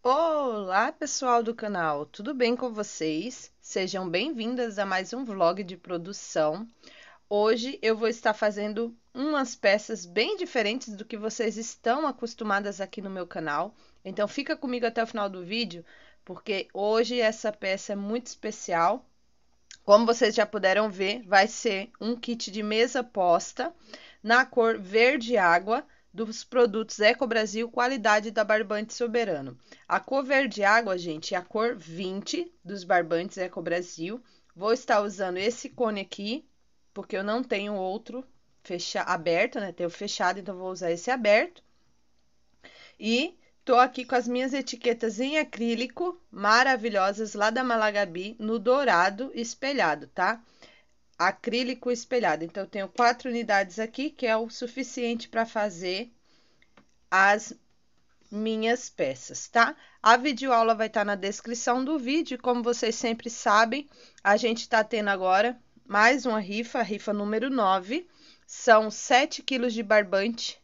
Olá, pessoal do canal, tudo bem com vocês? Sejam bem-vindas a mais um vlog de produção. Hoje eu vou estar fazendo umas peças bem diferentes do que vocês estão acostumadas aqui no meu canal. Então fica comigo até o final do vídeo, porque hoje essa peça é muito especial. Como vocês já puderam ver, vai ser um kit de mesa posta na cor verde água, dos produtos Eco Brasil, qualidade da barbante soberano. A cor verde água, gente, é a cor 20 dos barbantes Eco Brasil. Vou estar usando esse cone aqui, porque eu não tenho outro fecha aberto, né? Tenho fechado, então vou usar esse aberto. E tô aqui com as minhas etiquetas em acrílico, maravilhosas, lá da Malagabi, no dourado espelhado, tá? Tá? acrílico espelhado. Então, eu tenho quatro unidades aqui, que é o suficiente para fazer as minhas peças, tá? A videoaula vai estar tá na descrição do vídeo, como vocês sempre sabem, a gente está tendo agora mais uma rifa, rifa número 9, são 7 quilos de barbante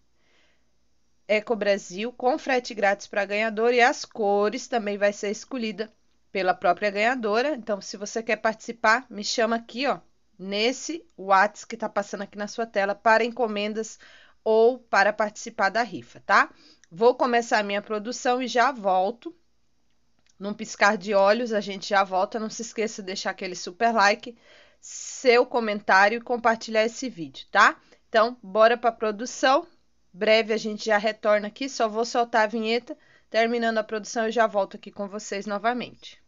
Eco Brasil, com frete grátis para ganhador, e as cores também vai ser escolhida pela própria ganhadora, então se você quer participar, me chama aqui, ó, nesse WhatsApp que está passando aqui na sua tela para encomendas ou para participar da rifa, tá? Vou começar a minha produção e já volto. Num piscar de olhos, a gente já volta. Não se esqueça de deixar aquele super like, seu comentário e compartilhar esse vídeo, tá? Então, bora para a produção. Breve a gente já retorna aqui, só vou soltar a vinheta. Terminando a produção, eu já volto aqui com vocês novamente.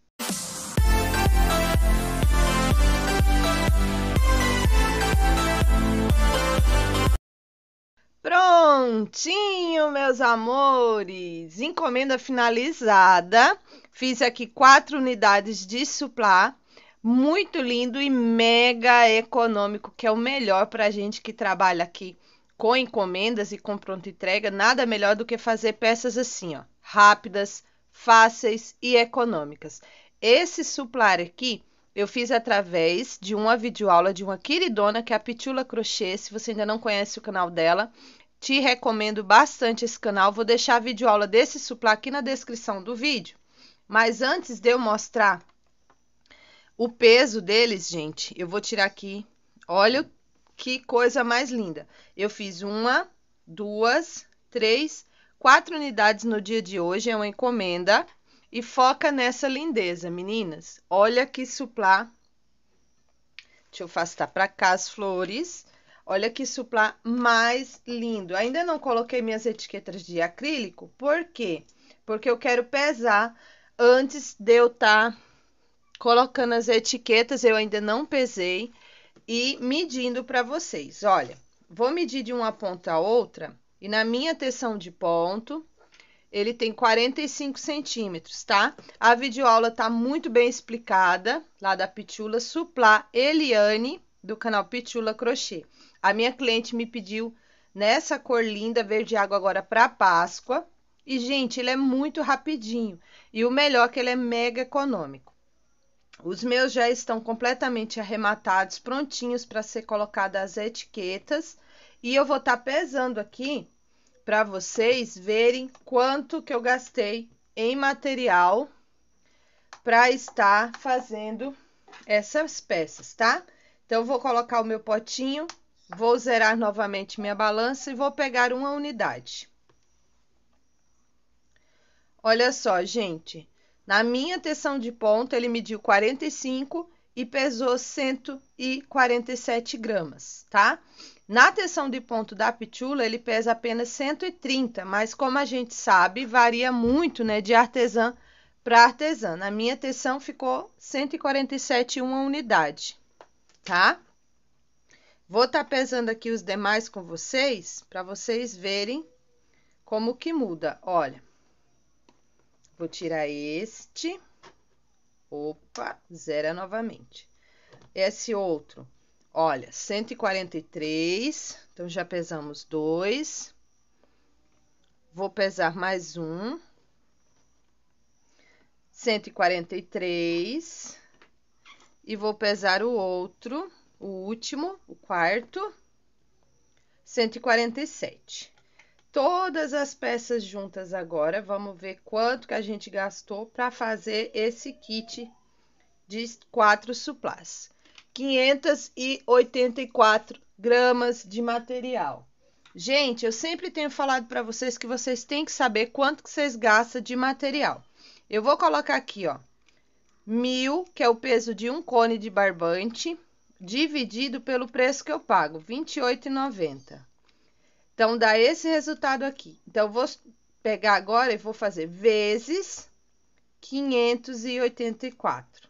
Prontinho, meus amores! Encomenda finalizada. Fiz aqui quatro unidades de suplá. Muito lindo e mega econômico, que é o melhor para a gente que trabalha aqui com encomendas e com pronta entrega. Nada melhor do que fazer peças assim, ó, rápidas, fáceis e econômicas. Esse suplar aqui eu fiz através de uma videoaula de uma queridona que é a Pitula Crochê. Se você ainda não conhece o canal dela, te recomendo bastante esse canal. Vou deixar a videoaula desse suplá aqui na descrição do vídeo. Mas antes de eu mostrar o peso deles, gente, eu vou tirar aqui. Olha que coisa mais linda. Eu fiz uma, duas, três, quatro unidades no dia de hoje. É uma encomenda e foca nessa lindeza, meninas. Olha que suplá. Deixa eu afastar para cá as flores. Olha que suplá mais lindo. Ainda não coloquei minhas etiquetas de acrílico, por quê? Porque eu quero pesar antes de eu estar tá colocando as etiquetas, eu ainda não pesei e medindo para vocês. Olha, vou medir de uma ponta a outra e na minha tensão de ponto ele tem 45 centímetros, tá? A videoaula tá muito bem explicada, lá da Pitula Suplá Eliane, do canal Pitula Crochê. A minha cliente me pediu nessa cor linda, verde água agora para Páscoa. E, gente, ele é muito rapidinho. E o melhor é que ele é mega econômico. Os meus já estão completamente arrematados, prontinhos para ser colocadas as etiquetas. E eu vou estar tá pesando aqui para vocês verem quanto que eu gastei em material para estar fazendo essas peças, tá? Então, vou colocar o meu potinho, vou zerar novamente minha balança e vou pegar uma unidade. Olha só, gente, na minha tensão de ponta ele mediu 45 e pesou 147 gramas, tá? Tá? Na tensão de ponto da pitula, ele pesa apenas 130, mas como a gente sabe, varia muito né, de artesã para artesã. Na minha tensão ficou 147,1 unidade, tá? Vou estar tá pesando aqui os demais com vocês, para vocês verem como que muda. Olha, vou tirar este, opa, zera novamente. Esse outro, Olha, 143. Então, já pesamos dois. Vou pesar mais um. 143. E vou pesar o outro, o último, o quarto. 147. Todas as peças juntas agora, vamos ver quanto que a gente gastou para fazer esse kit de quatro suplás. 584 gramas de material. Gente, eu sempre tenho falado para vocês que vocês têm que saber quanto que vocês gastam de material. Eu vou colocar aqui, ó, mil, que é o peso de um cone de barbante, dividido pelo preço que eu pago, 28,90. Então, dá esse resultado aqui. Então, eu vou pegar agora e vou fazer vezes 584.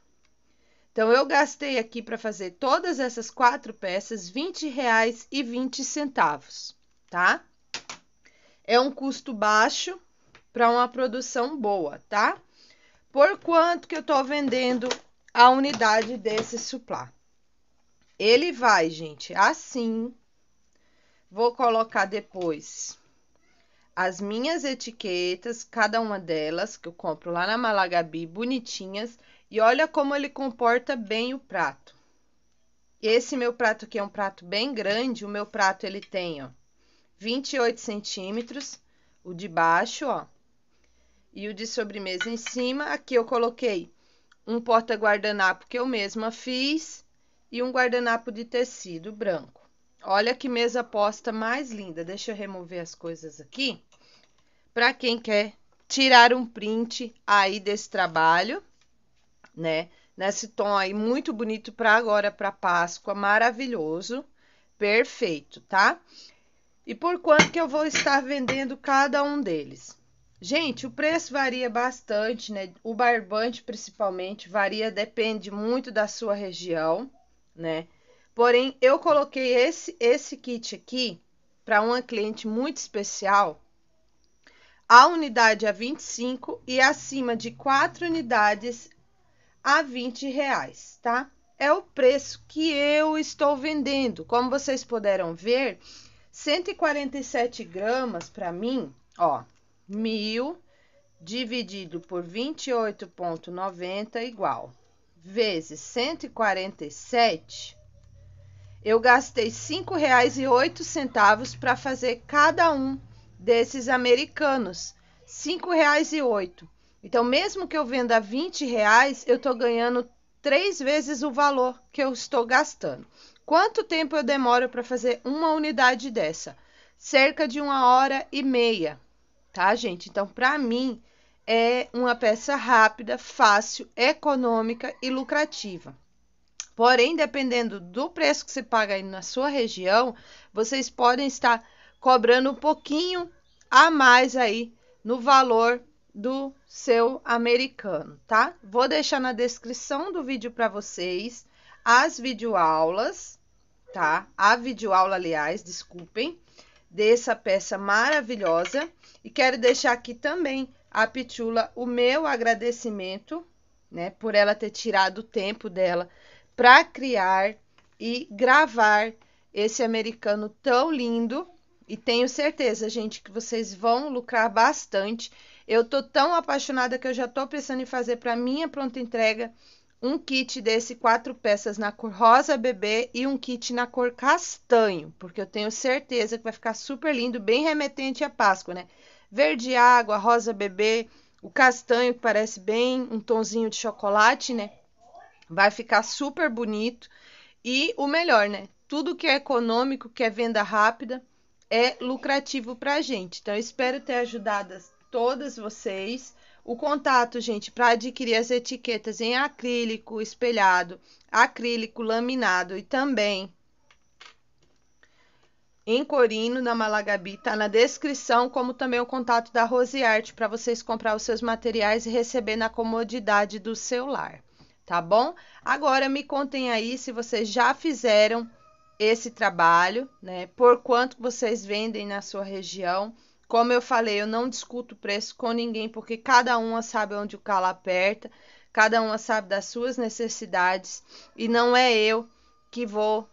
Então eu gastei aqui para fazer todas essas quatro peças R$ 20,20, tá? É um custo baixo para uma produção boa, tá? Por quanto que eu estou vendendo a unidade desse suplá? Ele vai, gente, assim. Vou colocar depois as minhas etiquetas, cada uma delas, que eu compro lá na Malagabi, bonitinhas. E olha como ele comporta bem o prato. Esse meu prato aqui é um prato bem grande, o meu prato ele tem, ó, 28 centímetros, o de baixo, ó, e o de sobremesa em cima. Aqui eu coloquei um porta-guardanapo que eu mesma fiz e um guardanapo de tecido branco. Olha que mesa posta mais linda. Deixa eu remover as coisas aqui. Para quem quer tirar um print aí desse trabalho né? Nesse tom aí muito bonito para agora para Páscoa, maravilhoso, perfeito, tá? E por quanto que eu vou estar vendendo cada um deles? Gente, o preço varia bastante, né? O barbante principalmente varia, depende muito da sua região, né? Porém, eu coloquei esse esse kit aqui para uma cliente muito especial. A unidade a é 25 e acima de 4 unidades a 20 reais, tá? É o preço que eu estou vendendo. Como vocês puderam ver, 147 gramas para mim, ó, mil dividido por 28,90 igual vezes 147, eu gastei reais e oito centavos para fazer cada um desses americanos. reais e oito. Então, mesmo que eu venda 20 reais, eu estou ganhando três vezes o valor que eu estou gastando. Quanto tempo eu demoro para fazer uma unidade dessa? Cerca de uma hora e meia, tá, gente? Então, para mim, é uma peça rápida, fácil, econômica e lucrativa. Porém, dependendo do preço que você paga aí na sua região, vocês podem estar cobrando um pouquinho a mais aí no valor do seu americano, tá? Vou deixar na descrição do vídeo para vocês as videoaulas, tá? A videoaula, aliás, desculpem, dessa peça maravilhosa. E quero deixar aqui também a Pitula o meu agradecimento, né, por ela ter tirado o tempo dela para criar e gravar esse americano tão lindo. E tenho certeza, gente, que vocês vão lucrar bastante eu tô tão apaixonada que eu já tô pensando em fazer para minha pronta entrega um kit desse quatro peças na cor rosa bebê e um kit na cor castanho, porque eu tenho certeza que vai ficar super lindo, bem remetente à Páscoa, né? Verde água, rosa bebê, o castanho que parece bem um tonzinho de chocolate, né? Vai ficar super bonito. E o melhor, né? Tudo que é econômico, que é venda rápida, é lucrativo para a gente. Então, eu espero ter ajudado todas vocês. O contato, gente, para adquirir as etiquetas em acrílico, espelhado, acrílico, laminado e também em Corino, na Malagabi, tá na descrição, como também o contato da Rose Art para vocês comprar os seus materiais e receber na comodidade do celular, tá bom? Agora me contem aí se vocês já fizeram esse trabalho, né? Por quanto vocês vendem na sua região? Como eu falei, eu não discuto preço com ninguém, porque cada uma sabe onde o calo aperta, cada uma sabe das suas necessidades, e não é eu que vou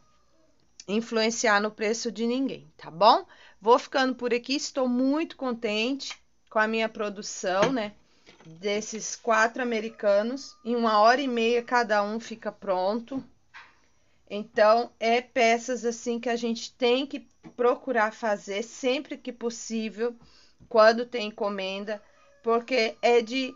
influenciar no preço de ninguém, tá bom? Vou ficando por aqui, estou muito contente com a minha produção, né? Desses quatro americanos, em uma hora e meia cada um fica pronto. Então, é peças assim que a gente tem que procurar fazer sempre que possível, quando tem encomenda, porque é de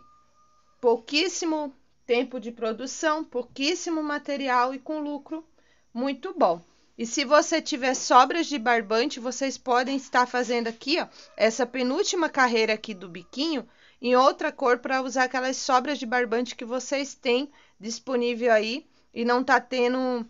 pouquíssimo tempo de produção, pouquíssimo material e com lucro muito bom. E se você tiver sobras de barbante, vocês podem estar fazendo aqui, ó, essa penúltima carreira aqui do biquinho em outra cor para usar aquelas sobras de barbante que vocês têm disponível aí e não tá tendo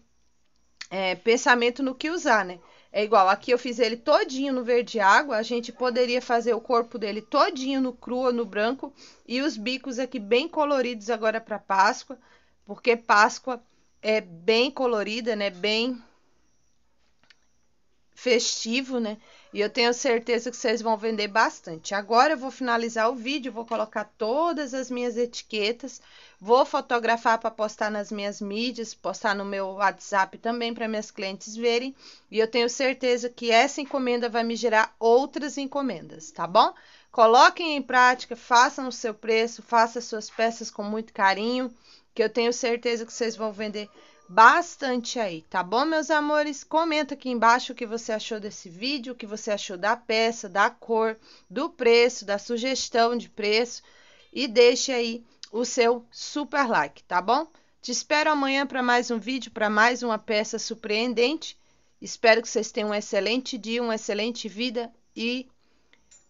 é, pensamento no que usar, né? É igual, aqui eu fiz ele todinho no verde água, a gente poderia fazer o corpo dele todinho no cru ou no branco e os bicos aqui bem coloridos agora para Páscoa, porque Páscoa é bem colorida, né? Bem festivo, né? E eu tenho certeza que vocês vão vender bastante. Agora eu vou finalizar o vídeo, vou colocar todas as minhas etiquetas, vou fotografar para postar nas minhas mídias, postar no meu WhatsApp também para minhas clientes verem. E eu tenho certeza que essa encomenda vai me gerar outras encomendas, tá bom? Coloquem em prática, façam o seu preço, façam suas peças com muito carinho, que eu tenho certeza que vocês vão vender bastante aí, tá bom, meus amores? Comenta aqui embaixo o que você achou desse vídeo, o que você achou da peça, da cor, do preço, da sugestão de preço e deixe aí o seu super like, tá bom? Te espero amanhã para mais um vídeo, para mais uma peça surpreendente. Espero que vocês tenham um excelente dia, uma excelente vida e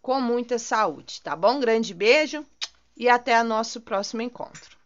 com muita saúde, tá bom? Grande beijo e até o nosso próximo encontro.